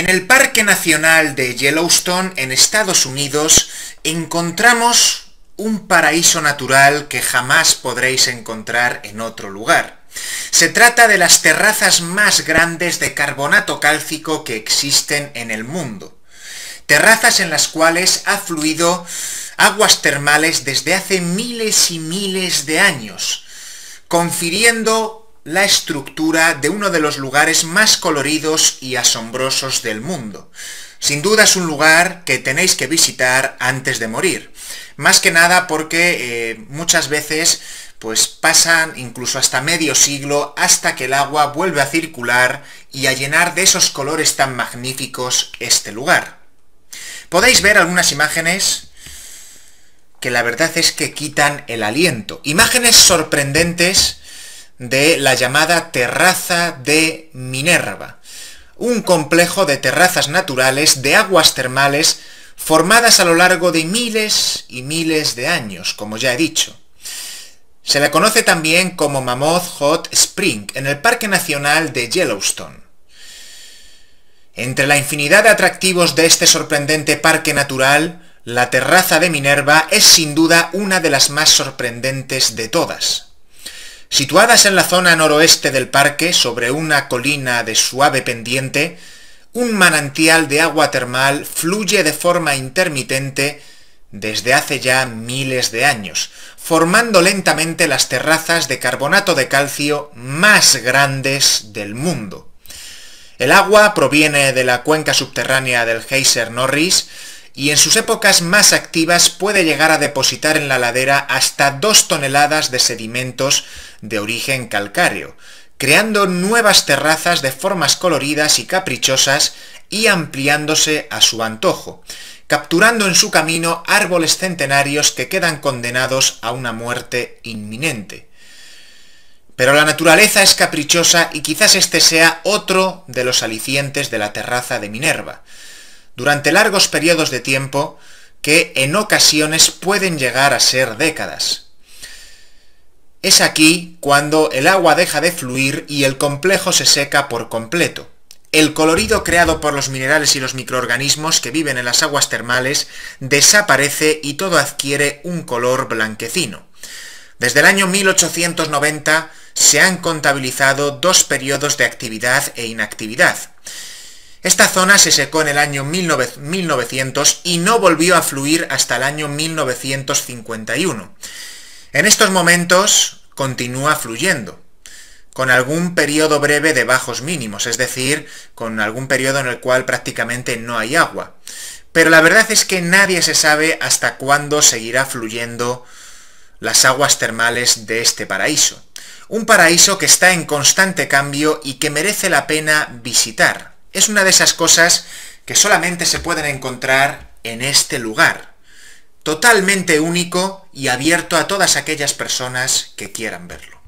En el Parque Nacional de Yellowstone, en Estados Unidos, encontramos un paraíso natural que jamás podréis encontrar en otro lugar. Se trata de las terrazas más grandes de carbonato cálcico que existen en el mundo. Terrazas en las cuales ha fluido aguas termales desde hace miles y miles de años, confiriendo la estructura de uno de los lugares más coloridos y asombrosos del mundo. Sin duda es un lugar que tenéis que visitar antes de morir. Más que nada porque eh, muchas veces pues pasan incluso hasta medio siglo hasta que el agua vuelve a circular y a llenar de esos colores tan magníficos este lugar. Podéis ver algunas imágenes que la verdad es que quitan el aliento. Imágenes sorprendentes de la llamada Terraza de Minerva, un complejo de terrazas naturales de aguas termales formadas a lo largo de miles y miles de años, como ya he dicho. Se la conoce también como Mammoth Hot Spring en el Parque Nacional de Yellowstone. Entre la infinidad de atractivos de este sorprendente parque natural, la terraza de Minerva es sin duda una de las más sorprendentes de todas. Situadas en la zona noroeste del parque, sobre una colina de suave pendiente, un manantial de agua termal fluye de forma intermitente desde hace ya miles de años, formando lentamente las terrazas de carbonato de calcio más grandes del mundo. El agua proviene de la cuenca subterránea del Geyser Norris, y en sus épocas más activas puede llegar a depositar en la ladera hasta dos toneladas de sedimentos de origen calcáreo, creando nuevas terrazas de formas coloridas y caprichosas y ampliándose a su antojo, capturando en su camino árboles centenarios que quedan condenados a una muerte inminente. Pero la naturaleza es caprichosa y quizás este sea otro de los alicientes de la terraza de Minerva durante largos periodos de tiempo que en ocasiones pueden llegar a ser décadas. Es aquí cuando el agua deja de fluir y el complejo se seca por completo. El colorido creado por los minerales y los microorganismos que viven en las aguas termales desaparece y todo adquiere un color blanquecino. Desde el año 1890 se han contabilizado dos periodos de actividad e inactividad. Esta zona se secó en el año 1900 y no volvió a fluir hasta el año 1951. En estos momentos continúa fluyendo, con algún periodo breve de bajos mínimos, es decir, con algún periodo en el cual prácticamente no hay agua. Pero la verdad es que nadie se sabe hasta cuándo seguirá fluyendo las aguas termales de este paraíso. Un paraíso que está en constante cambio y que merece la pena visitar. Es una de esas cosas que solamente se pueden encontrar en este lugar, totalmente único y abierto a todas aquellas personas que quieran verlo.